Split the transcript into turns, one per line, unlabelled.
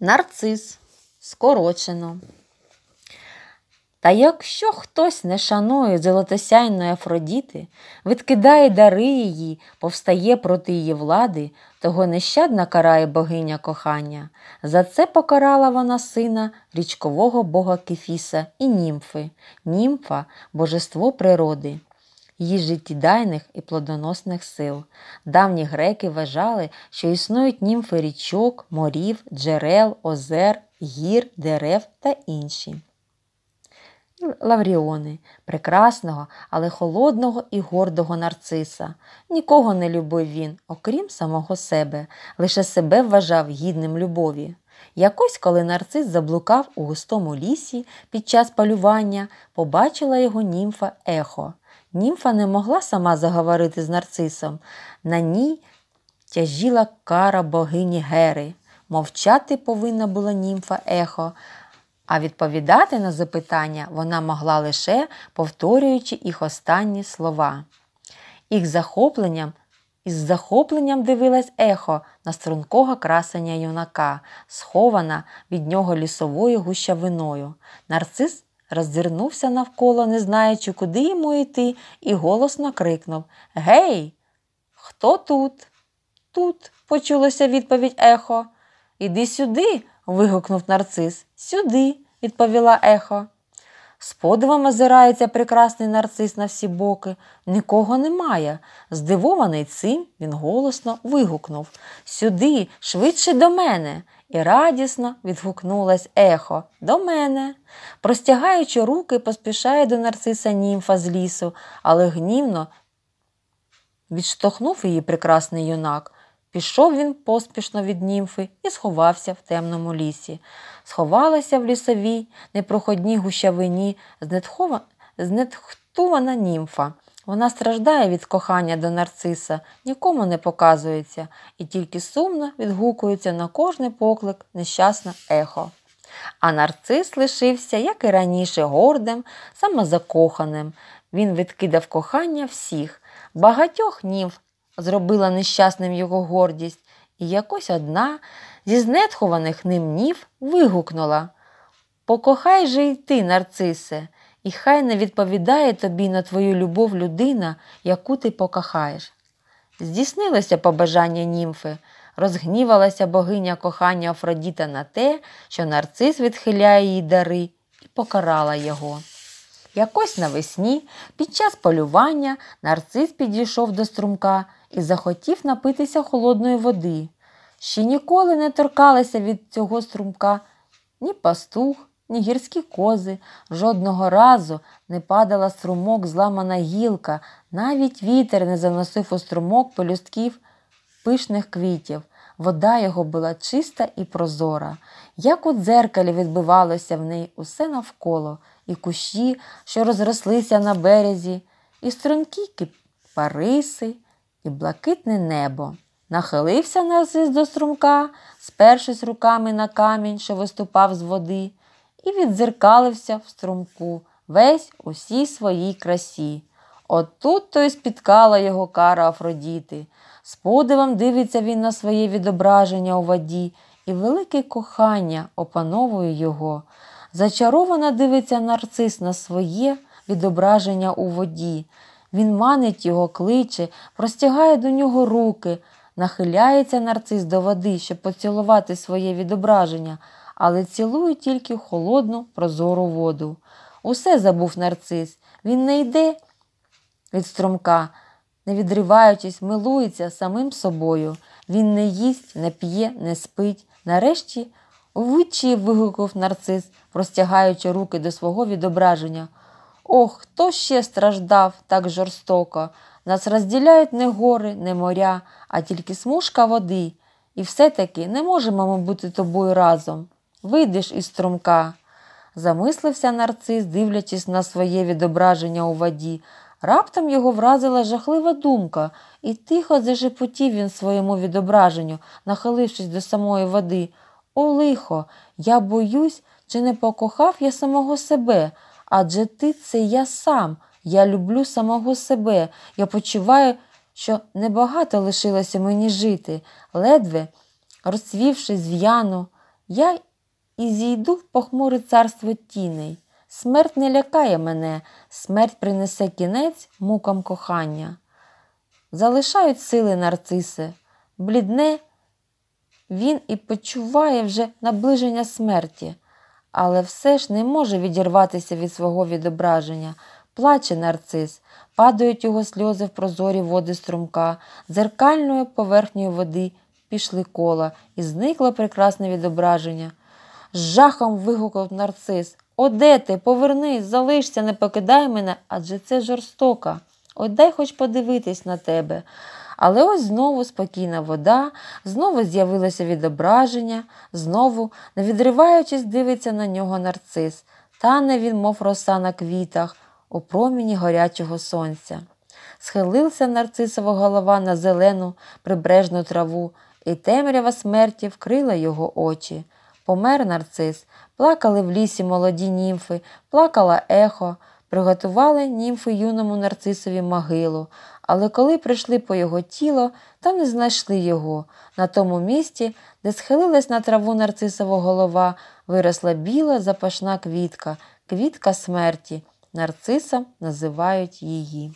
нарцис скорочено. Та якщо хтось не шанує золотосяйної Афродіти, відкидає дари її, повстає проти її влади, того нещадно карає богиня кохання. За це покарала вона сина річкового бога Кефіса і німфи, німфа божество природи її життєдайних і плодоносних сил. Давні греки вважали, що існують німфи річок, морів, джерел, озер, гір, дерев та інші. Лавріони, прекрасного, але холодного і гордого нарциса. Нікого не любив він, окрім самого себе, лише себе вважав гідним любові. Якось, коли нарцис заблукав у густому лісі під час полювання, побачила його німфа ехо. Німфа не могла сама заговорити з нарцисом. На ній тяжіла кара богині Гери. Мовчати повинна була німфа ехо, а відповідати на запитання вона могла лише повторюючи їх останні слова. Їх захопленням із захопленням дивилась ехо на стрункого красення юнака, схована від нього лісовою гущавиною. Нарцис роззирнувся навколо, не знаючи, куди йому йти, і голосно крикнув Гей, хто тут? Тут, почулося відповідь ехо. Іди сюди. вигукнув нарцис. Сюди, відповіла ехо. З подивом озирається прекрасний нарцис на всі боки. Нікого немає. Здивований цим, він голосно вигукнув Сюди, швидше до мене і радісно відгукнулась ехо до мене. Простягаючи руки, поспішає до нарциса німфа з лісу, але гнівно відштовхнув її прекрасний юнак. Пішов він поспішно від німфи і сховався в темному лісі. Сховалася в лісовій, непроходній гущавині, знетхова... знетхтувана німфа. Вона страждає від кохання до нарциса, нікому не показується і тільки сумно відгукується на кожний поклик нещасне ехо. А нарцис лишився, як і раніше, гордим, самозакоханим. Він відкидав кохання всіх, багатьох нів зробила нещасним його гордість, і якось одна зі знетхованих ним нів вигукнула Покохай же й ти, нарцисе і хай не відповідає тобі на твою любов людина, яку ти покохаєш. Здійснилося побажання німфи, розгнівалася богиня кохання Афродіта на те, що нарцис відхиляє її дари, і покарала його. Якось навесні, під час полювання, нарцис підійшов до струмка і захотів напитися холодної води. Ще ніколи не торкалася від цього струмка ні пастух, ні гірські кози, жодного разу не падала струмок зламана гілка, навіть вітер не заносив у струмок пелюстків пишних квітів. Вода його була чиста і прозора, як у дзеркалі відбивалося в неї усе навколо, і кущі, що розрослися на березі, і струнки кипариси, і блакитне небо. Нахилився нарцис до струмка, спершись руками на камінь, що виступав з води і відзеркалився в струмку весь усій своїй красі. От тут то й спіткала його кара Афродіти. З подивом дивиться він на своє відображення у воді, і велике кохання опановує його. Зачарована дивиться нарцис на своє відображення у воді. Він манить його, кличе, простягає до нього руки, нахиляється нарцис до води, щоб поцілувати своє відображення але цілує тільки холодну, прозору воду. Усе забув нарцис, він не йде від струмка, не відриваючись, милується самим собою. Він не їсть, не п'є, не спить. Нарешті вичі вигукнув нарцис, простягаючи руки до свого відображення. Ох, хто ще страждав так жорстоко. Нас розділяють не гори, не моря, а тільки смужка води. І все таки не можемо ми бути тобою разом вийдеш із струмка. Замислився нарцис, дивлячись на своє відображення у воді. Раптом його вразила жахлива думка, і тихо зашепотів він своєму відображенню, нахилившись до самої води. О, лихо, я боюсь, чи не покохав я самого себе, адже ти це я сам. Я люблю самого себе. Я почуваю, що небагато лишилося мені жити, ледве розцвівши зв'яну, я і зійду в похмуре царство тіней. Смерть не лякає мене, смерть принесе кінець мукам кохання. Залишають сили нарциси, блідне він і почуває вже наближення смерті, але все ж не може відірватися від свого відображення. Плаче нарцис, падають його сльози в прозорі води струмка, дзеркальною поверхньою води пішли кола, і зникло прекрасне відображення з жахом вигукав нарцис. Оде ти, повернись, залишся, не покидай мене, адже це жорстока, От хоч подивитись на тебе. Але ось знову спокійна вода, знову з'явилося відображення, знову, не відриваючись, дивиться на нього нарцис. Тане він, мов роса на квітах, у проміні горячого сонця. Схилився нарцисова голова на зелену прибрежну траву, і темрява смерті вкрила його очі. Помер нарцис, плакали в лісі молоді німфи, плакала ехо, приготували німфи юному нарцисові могилу, але коли прийшли по його тіло, там не знайшли його. На тому місці, де схилилась на траву нарцисова голова, виросла біла запашна квітка, квітка смерті. Нарцисом називають її.